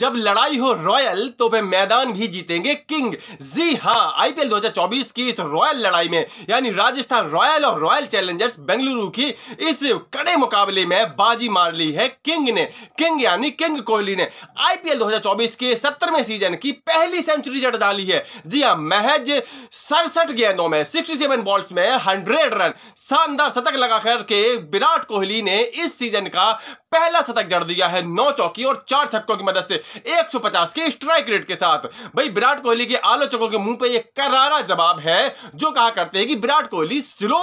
जब लड़ाई हो रॉयल तो वे मैदान भी जीतेंगे किंग जी हाँ आईपीएल 2024 की इस रॉयल लड़ाई में यानी राजस्थान रॉयल और रॉयल चैलेंजर्स बेंगलुरु की इस कड़े मुकाबले में बाजी मार ली है किंग ने किंग यानी किंग कोहली ने आईपीएल 2024 के सत्रहवें सीजन की पहली सेंचुरी जट डाली है जी हाँ महज सड़सठ गेंदों में सिक्सटी बॉल्स में हंड्रेड रन शानदार शतक लगाकर के विराट कोहली ने इस सीजन का पहला शतक जड़ दिया है नौ चौकी और चार छक्कों की मदद से 150 के स्ट्राइक रेट के साथ भाई विराट कोहली के आलोचकों के मुंह पे ये करारा जवाब है जो कहा करते हैं कि विराट कोहली स्लो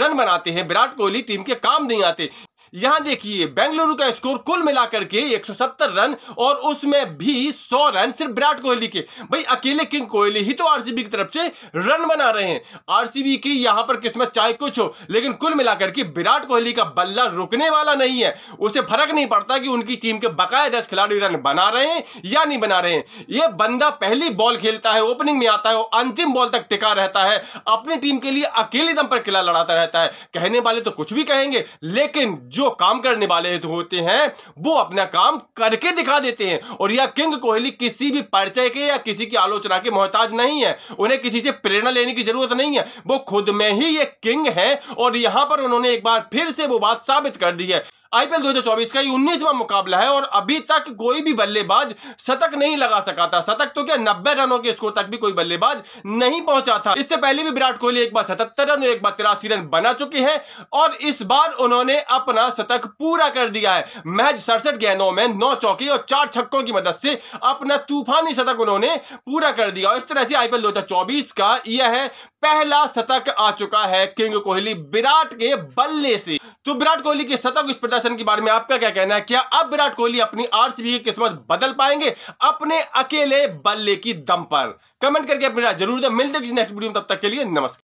रन बनाते हैं विराट कोहली टीम के काम नहीं आते यहां देखिए बेंगलुरु का स्कोर कुल मिलाकर के 170 रन और उसमें भी 100 रन सिर्फ विराट कोहली के भाई अकेले किंग कोहली ही तो आरसीबी की तरफ से रन बना रहे हैं आरसीबी की यहां पर किस्मत चाहे कुछ हो लेकिन कुल मिलाकर के विराट कोहली का बल्ला रुकने वाला नहीं है उसे फर्क नहीं पड़ता कि उनकी टीम के बकाया दस खिलाड़ी रन बना रहे हैं या नहीं बना रहे हैं ये बंदा पहली बॉल खेलता है ओपनिंग में आता है और अंतिम बॉल तक टिका रहता है अपनी टीम के लिए अकेले दम पर किला लड़ाता रहता है कहने वाले तो कुछ भी कहेंगे लेकिन जो काम करने वाले होते हैं वो अपना काम करके दिखा देते हैं और यह किंग कोहली किसी भी परिचय के या किसी की आलोचना के मोहताज नहीं है उन्हें किसी से प्रेरणा लेने की जरूरत नहीं है वो खुद में ही ये किंग है और यहां पर उन्होंने एक बार फिर से वो बात साबित कर दी है आईपीएल 2024 का ये उन्नीसवा मुकाबला है और अभी तक कोई भी बल्लेबाज शतक नहीं लगा सका था शतक तो क्या नब्बे रनों के स्कोर तक भी कोई बल्लेबाज नहीं पहुंचा था इससे पहले भी विराट कोहली एक बार सतहत्तर रन एक बार तिरासी रन बना चुके हैं और इस बार उन्होंने अपना शतक पूरा कर दिया है महज सड़सठ गेंदों में नौ चौकी और चार छक्कों की मदद से अपना तूफानी शतक उन्होंने पूरा कर दिया और इस तरह से आईपीएल दो का यह है पहला शतक आ चुका है किंग कोहली विराट के बल्ले से तो विराट कोहली के शतक इस प्रदर्शन के बारे में आपका क्या कहना है क्या अब विराट कोहली अपनी आरसीबी की किस्मत बदल पाएंगे अपने अकेले बल्ले की दम पर कमेंट करके अपनी राय जरूर दे मिलते किसी नेक्स्ट वीडियो में तब तक के लिए नमस्कार